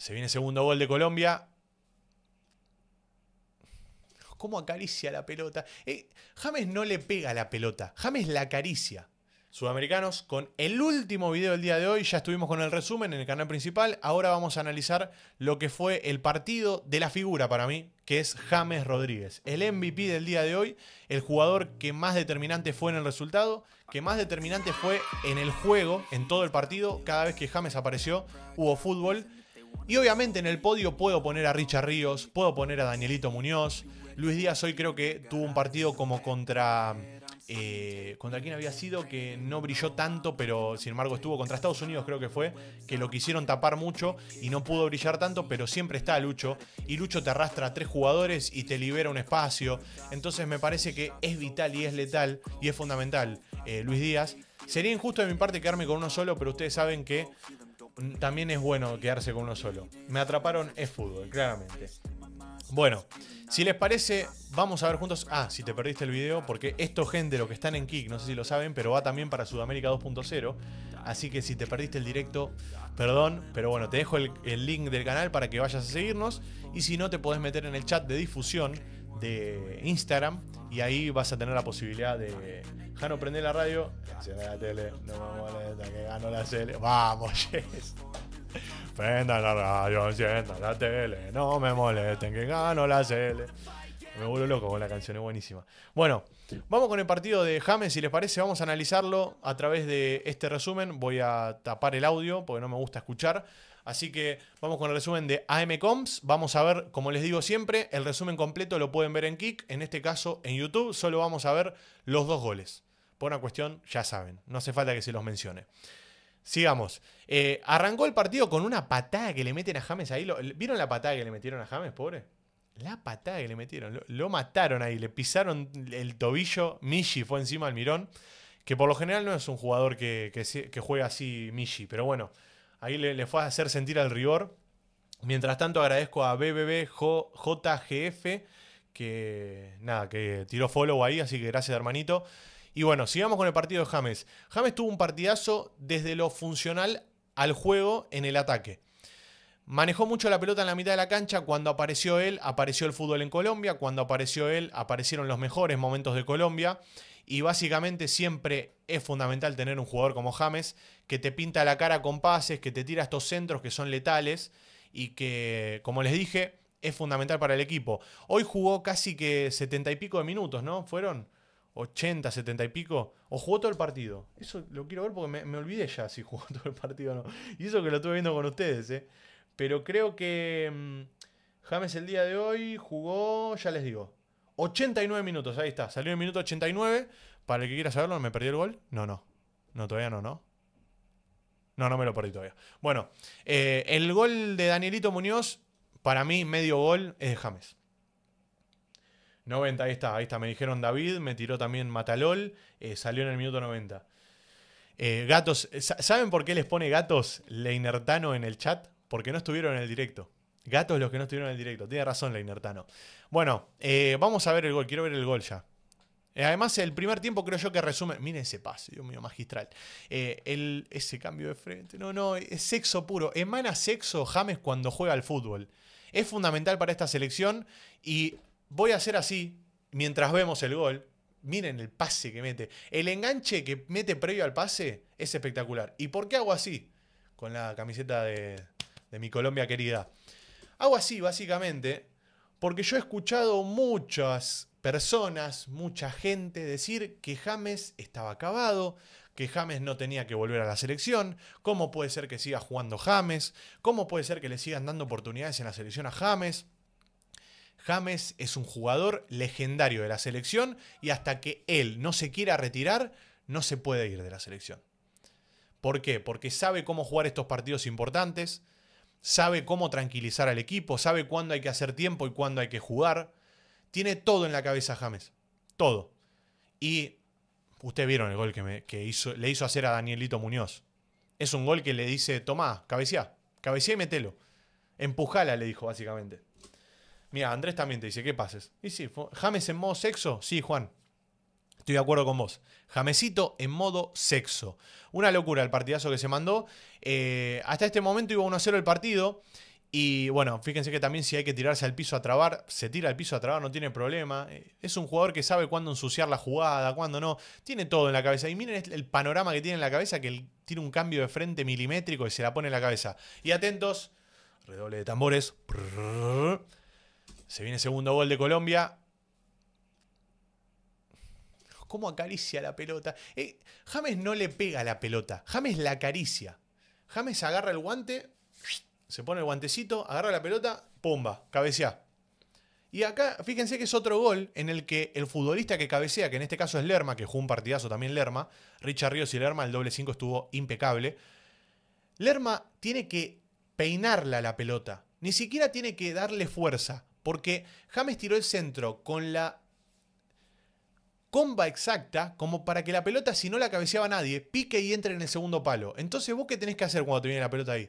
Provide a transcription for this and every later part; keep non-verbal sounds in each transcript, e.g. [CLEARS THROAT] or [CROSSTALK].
Se viene segundo gol de Colombia. ¿Cómo acaricia la pelota? Eh, James no le pega la pelota, James la acaricia. Sudamericanos, con el último video del día de hoy, ya estuvimos con el resumen en el canal principal, ahora vamos a analizar lo que fue el partido de la figura para mí, que es James Rodríguez, el MVP del día de hoy, el jugador que más determinante fue en el resultado, que más determinante fue en el juego, en todo el partido, cada vez que James apareció hubo fútbol y obviamente en el podio puedo poner a Richard Ríos, puedo poner a Danielito Muñoz. Luis Díaz hoy creo que tuvo un partido como contra... Eh, contra quién había sido, que no brilló tanto, pero sin embargo estuvo contra Estados Unidos, creo que fue, que lo quisieron tapar mucho y no pudo brillar tanto, pero siempre está Lucho. Y Lucho te arrastra a tres jugadores y te libera un espacio. Entonces me parece que es vital y es letal y es fundamental eh, Luis Díaz. Sería injusto de mi parte quedarme con uno solo, pero ustedes saben que también es bueno quedarse con uno solo. Me atraparon es fútbol, claramente. Bueno, si les parece, vamos a ver juntos. Ah, si te perdiste el video, porque esto, gente, lo que están en Kick, no sé si lo saben, pero va también para Sudamérica 2.0. Así que si te perdiste el directo, perdón, pero bueno, te dejo el, el link del canal para que vayas a seguirnos. Y si no, te podés meter en el chat de difusión de Instagram y ahí vas a tener la posibilidad de. Jano, prende la radio, la tele, no me molesta que gano la tele. Vamos, [LAUGHS] yes. Prenda la radio, encienda la tele, no me molesten que gano la tele. Me vuelvo loco con la canción, es buenísima. Bueno, vamos con el partido de James, si les parece, vamos a analizarlo a través de este resumen. Voy a tapar el audio porque no me gusta escuchar. Así que vamos con el resumen de AM Comps. Vamos a ver, como les digo siempre, el resumen completo lo pueden ver en Kick, en este caso en YouTube. Solo vamos a ver los dos goles. Por una cuestión, ya saben, no hace falta que se los mencione. Sigamos. Eh, arrancó el partido con una patada que le meten a James ahí. ¿Vieron la patada que le metieron a James, pobre? La patada que le metieron. Lo, mataron ahí. Le pisaron el tobillo. Michi fue encima al mirón. Que por lo general no es un jugador que, que juega así Michi. Pero bueno, Ahí le, fue a hacer sentir al rigor. Mientras tanto, agradezco a BBBJGF que nada, que tiró follow ahí, así que gracias, hermanito. Y bueno, sigamos con el partido de James. James tuvo un partidazo desde lo funcional al juego en el ataque. Manejó mucho la pelota en la mitad de la cancha. Cuando apareció él, apareció el fútbol en Colombia. Cuando apareció él, aparecieron los mejores momentos de Colombia. Y básicamente siempre es fundamental tener un jugador como James que te pinta la cara con pases, que te tira estos centros que son letales y que, como les dije, es fundamental para el equipo. Hoy jugó casi que setenta y pico de minutos, ¿no? Fueron 80, 70 y pico. O jugó todo el partido. Eso lo quiero ver porque me, olvidé ya si jugó [LAUGHS] todo el partido o no. Y eso que lo estuve viendo con ustedes, ¿eh? Pero creo que mm, James el día de hoy jugó, ya les digo, 89 minutos, ahí está. Salió en el minuto 89. Para el que quiera saberlo, ¿me perdí el gol? No, no. No, todavía no, ¿no? No, no me lo perdí todavía. Bueno, eh, el gol de Danielito Muñoz, para mí, medio gol, es de James. 90, ahí está, ahí está. Me dijeron David, me tiró también Matalol, eh, salió en el minuto 90. Eh, gatos, ¿saben por qué les pone gatos Leinertano en el chat? Porque no estuvieron en el directo. Gatos los que no estuvieron en el directo. Tiene razón, Leinertano. Bueno, eh, vamos a ver el gol. Quiero ver el gol ya. Eh, además, el primer tiempo creo yo que resume. Miren ese pase, Dios mío, magistral. Eh, el, ese cambio de frente. No, no, es sexo puro. Emana sexo James cuando juega al fútbol. Es fundamental para esta selección. Y voy a hacer así mientras vemos el gol. Miren el pase que mete. El enganche que mete previo al pase es espectacular. ¿Y por qué hago así? Con la camiseta de mi Colombia querida. Hago así, básicamente, porque yo he escuchado muchas personas, mucha gente decir que James estaba acabado, que James no tenía que volver a la selección, cómo puede ser que siga jugando James, cómo puede ser que le sigan dando oportunidades en la selección a James. James es un jugador legendario de la selección y hasta que él no se quiera retirar, no se puede ir de la selección. ¿Por qué? Porque sabe cómo jugar estos partidos importantes, sabe cómo tranquilizar al equipo, sabe cuándo hay que hacer tiempo y cuándo hay que jugar. Tiene todo en la cabeza James, todo. Y ustedes vieron el gol que, que hizo, le hizo hacer a Danielito Muñoz. Es un gol que le dice, tomá, cabecea cabecea y metelo. Empujala, le dijo básicamente. Mira, Andrés también te dice, ¿qué pases? Y sí, James en modo sexo, sí, Juan, Estoy de acuerdo con vos. Jamesito en modo sexo. Una locura el partidazo que se mandó. Eh, hasta este momento iba 1-0 el partido. Y bueno, fíjense que también si hay que tirarse al piso a trabar, se tira al piso a trabar, no tiene problema. Eh, es un jugador que sabe cuándo ensuciar la jugada, cuándo no. Tiene todo en la cabeza. Y miren el panorama que tiene en la cabeza, que tiene un cambio de frente milimétrico y se la pone en la cabeza. Y atentos, redoble de tambores. Se viene segundo gol de Colombia cómo acaricia la pelota. Eh, James no le pega la pelota, James la acaricia. James agarra el guante, se pone el guantecito, agarra la pelota, pumba, cabecea. Y acá, fíjense que es otro gol en el que el futbolista que cabecea, que en este caso es Lerma, que jugó un partidazo también Lerma, Richard Ríos y Lerma, el doble 5 estuvo impecable. Lerma tiene que peinarla la pelota, ni siquiera tiene que darle fuerza, porque James tiró el centro con la comba exacta como para que la pelota, si no la cabeceaba nadie, pique y entre en el segundo palo. Entonces, ¿vos qué tenés que hacer cuando te viene la pelota ahí?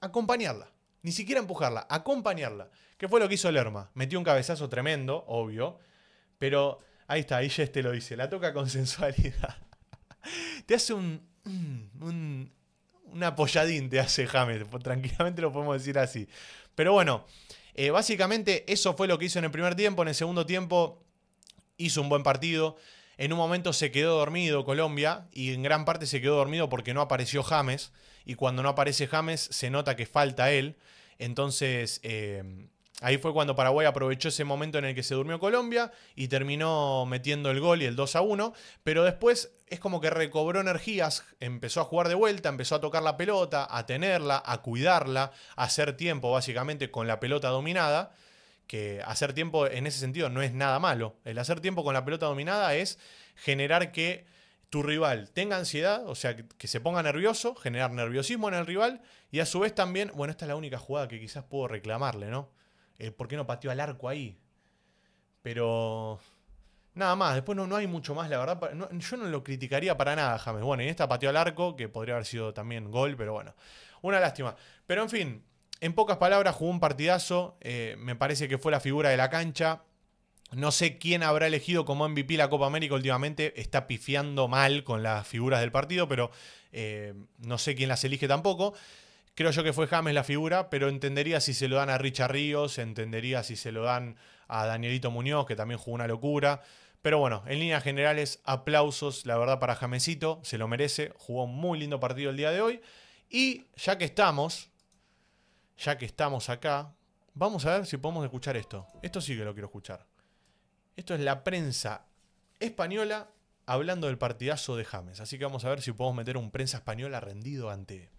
Acompañarla. Ni siquiera empujarla, acompañarla. ¿Qué fue lo que hizo Lerma? Metió un cabezazo tremendo, obvio. Pero ahí está, ahí ya este lo dice. La toca con [LAUGHS] sensualidad. te hace un, [CLEARS THROAT] un. Un apoyadín te hace James. Tranquilamente lo podemos decir así. Pero bueno, eh, básicamente eso fue lo que hizo en el primer tiempo. En el segundo tiempo hizo un buen partido. En un momento se quedó dormido Colombia y en gran parte se quedó dormido porque no apareció James. Y cuando no aparece James se nota que falta él. Entonces eh, ahí fue cuando Paraguay aprovechó ese momento en el que se durmió Colombia y terminó metiendo el gol y el 2 a 1. Pero después es como que recobró energías, empezó a jugar de vuelta, empezó a tocar la pelota, a tenerla, a cuidarla, a hacer tiempo básicamente con la pelota dominada que hacer tiempo en ese sentido no es nada malo. El hacer tiempo con la pelota dominada es generar que tu rival tenga ansiedad, o sea, que se ponga nervioso, generar nerviosismo en el rival y a su vez también, bueno, esta es la única jugada que quizás puedo reclamarle, ¿no? El por qué no pateó al arco ahí. Pero nada más, después no, hay mucho más, la verdad. yo no lo criticaría para nada, James. Bueno, y esta pateó al arco, que podría haber sido también gol, pero bueno, una lástima. Pero en fin, en pocas palabras, jugó un partidazo. Eh, me parece que fue la figura de la cancha. No sé quién habrá elegido como MVP la Copa América últimamente. Está pifiando mal con las figuras del partido, pero eh, no sé quién las elige tampoco. Creo yo que fue James la figura, pero entendería si se lo dan a Richard Ríos, entendería si se lo dan a Danielito Muñoz, que también jugó una locura. Pero bueno, en líneas generales, aplausos, la verdad, para Jamesito. Se lo merece. Jugó un muy lindo partido el día de hoy. Y ya que estamos, ya que estamos acá, vamos a ver si podemos escuchar esto. Esto sí que lo quiero escuchar. Esto es la prensa española hablando del partidazo de James. Así que vamos a ver si podemos meter un prensa española rendido ante,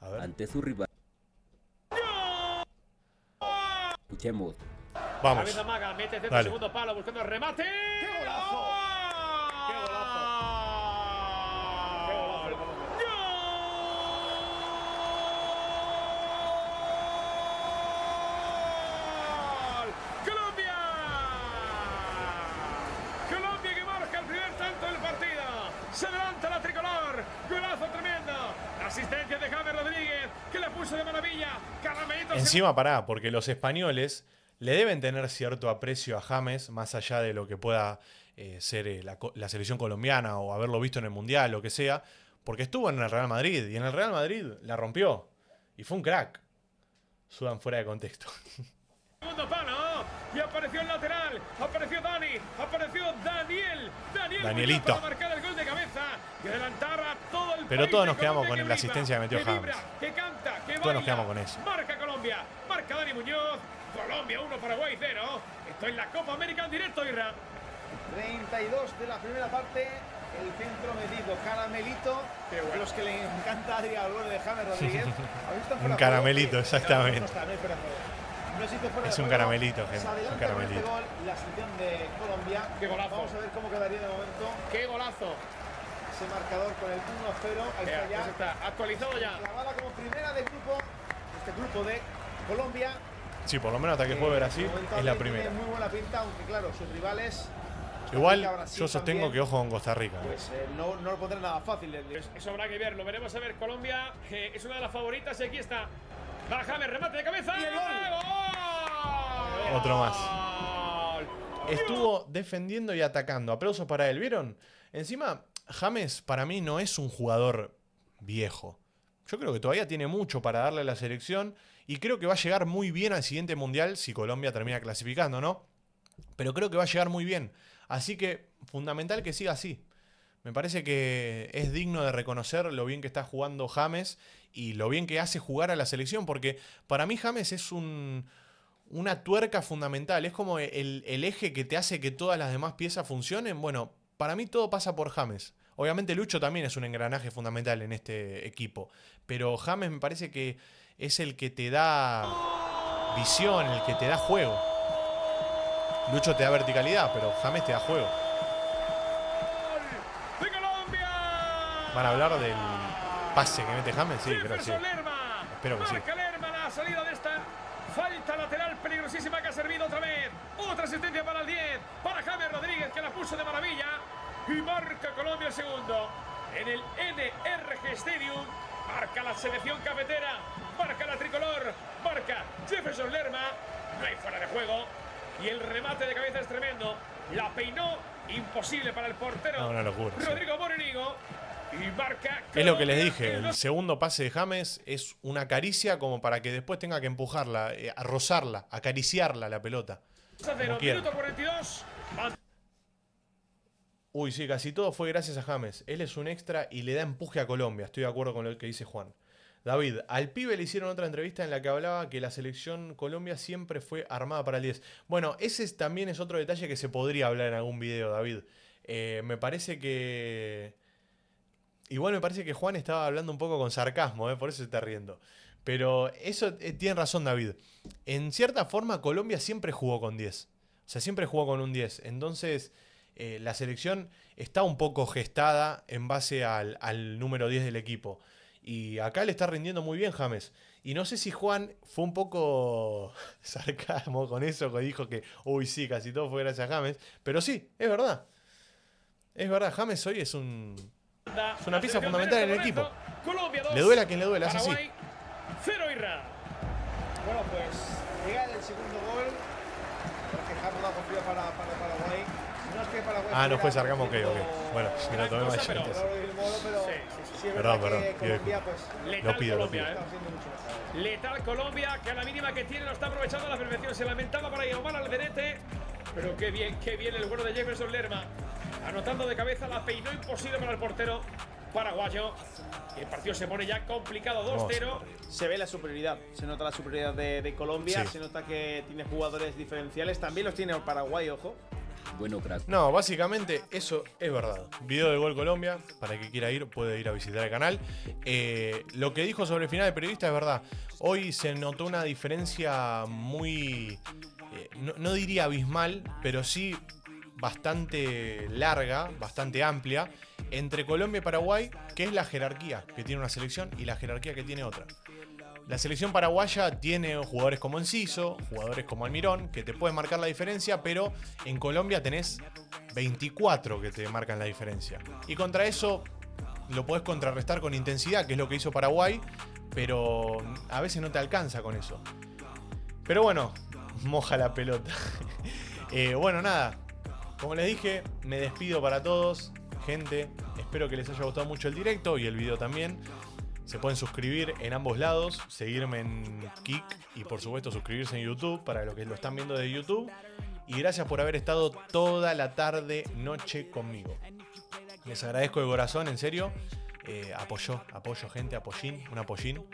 ante su rival. Escuchemos. Vamos. remate. ¡Qué golazo! Encima, pará, porque los españoles le deben tener cierto aprecio a James, más allá de lo que pueda eh, ser eh, la, selección colombiana o haberlo visto en el Mundial, lo que sea, porque estuvo en el Real Madrid y en el Real Madrid la rompió y fue un crack. Sudan fuera de contexto. [LAUGHS] Segundo apareció lateral, apareció Dani, apareció Daniel, Danielito. Pero todos nos quedamos con, la asistencia que metió James. todos nos quedamos con eso. Colombia. Marca Dani Muñoz. Colombia 1, Paraguay 0. Esto es la Copa América en directo, Irra. 32 de la primera parte. El centro medido, caramelito. que bueno. Los que le encanta a Adrián de James Rodríguez. [LAUGHS] un caramelito, exactamente. es un este caramelito, gente. un caramelito. Este gol, la selección de Colombia. Qué golazo. Vamos a ver cómo quedaría de momento. Qué golazo ese marcador con el 1-0. Ahí está ya. Pues está actualizado ya. La bala como primera del grupo este grupo de Colombia. Sí, por lo menos hasta que juegue eh, Brasil es la primera. muy buena pinta, aunque claro, sus rivales. Igual yo sostengo que ojo con Costa Rica. ¿eh? Pues eh, no, no, lo pondré nada fácil. Pues eso habrá que ver, lo veremos a ver. Colombia que es una de las favoritas y aquí está. James remate de cabeza. gol. Otro más. Estuvo defendiendo y atacando. Aplausos para él, ¿vieron? Encima, James para mí no es un jugador viejo. Yo creo que todavía tiene mucho para darle a la selección y creo que va a llegar muy bien al siguiente mundial si Colombia termina clasificando, ¿no? Pero creo que va a llegar muy bien. Así que fundamental que siga así. Me parece que es digno de reconocer lo bien que está jugando James y lo bien que hace jugar a la selección, porque para mí James es una tuerca fundamental, es como el, el eje que te hace que todas las demás piezas funcionen. Bueno, para mí todo pasa por James. Obviamente Lucho también es un engranaje fundamental en este equipo, pero James me parece que es el que te da visión, el que te da juego. Lucho te da verticalidad, pero James te da juego. Van a hablar del pase que mete James, sí, creo que sí. Espero que sí. la salida de esta falta lateral peligrosísima que ha servido otra vez. Otra asistencia para el 10, para James Rodríguez que la puso de maravilla y marca Colombia el segundo. En el NRG Stadium marca la selección cafetera, marca la tricolor, marca Jefferson Lerma. No hay fuera de juego y el remate de cabeza es tremendo. La peinó imposible para el portero ah, una locura, Rodrigo Morenigo. Y marca es lo que les dije, el segundo pase de James es una caricia como para que después tenga que empujarla, eh, arrozarla acariciarla la pelota. 0, minuto 42. Uy, sí, casi todo fue gracias a James. Él es un extra y le da empuje a Colombia. Estoy de acuerdo con lo que dice Juan. David, al pibe le hicieron otra entrevista en la que hablaba que la selección Colombia siempre fue armada para el 10. Bueno, ese también es otro detalle que se podría hablar en algún video, David. Eh, me parece que... Igual me parece que Juan estaba hablando un poco con sarcasmo, eh, por eso se está riendo. Pero eso eh, tiene razón David. En cierta forma Colombia siempre jugó con 10. O sea, siempre jugó con un 10. Entonces... Eh, la selección está un poco gestada en base al, número 10 del equipo. Y acá le está rindiendo muy bien James. Y no sé si Juan fue un poco [LAUGHS] sarcasmo con eso, que dijo que, uy, sí, casi todo fue gracias a James. Pero sí, es verdad. Es verdad, James hoy es un. Es una pieza fundamental en el equipo. le duela a quien le duela, así. Cero Bueno, pues llega el segundo gol, porque James Bajo ha para Paraguay. Ah, no fue Sargamos ok, ok. Bueno, me lo tomé más Perdón, perdón. Lo pues, pido, lo pido. Eh. Letal Colombia, que a la mínima que tiene lo está aprovechando la perfección. Se lamentaba para Iomar, al Benete. Pero qué bien, qué bien el bueno de Jefferson Lerma. Anotando de cabeza, la peinó imposible para el portero paraguayo. El partido se pone ya complicado 2-0. Se ve la superioridad, se nota la superioridad de, Colombia, se nota que tiene jugadores diferenciales, también los tiene Paraguay, ojo. Bueno, No, básicamente eso es verdad. Video de Gol Colombia, para que quiera ir puede ir a visitar el canal. Eh, lo que dijo sobre el final de periodista es verdad. Hoy se notó una diferencia muy, eh, no diría abismal, pero sí bastante larga, bastante amplia, entre Colombia y Paraguay, que es la jerarquía que tiene una selección y la jerarquía que tiene otra. La selección paraguaya tiene jugadores como Enciso, jugadores como Almirón, que te pueden marcar la diferencia, pero en Colombia tenés 24 que te marcan la diferencia. Y contra eso lo podés contrarrestar con intensidad, que es lo que hizo Paraguay, pero a veces no te alcanza con eso. Pero bueno, [LAUGHS] moja la pelota. [LAUGHS] Eh, bueno, nada. Como les dije, me despido para todos. Gente, espero que les haya gustado mucho el directo y el video también. Se pueden suscribir en ambos lados, seguirme en Kik y por supuesto suscribirse en YouTube para los que lo están viendo de YouTube. Y gracias por haber estado toda la tarde, noche conmigo. Les agradezco de corazón, en serio. Eh, apoyo, apoyo gente, apoyín, un apoyín.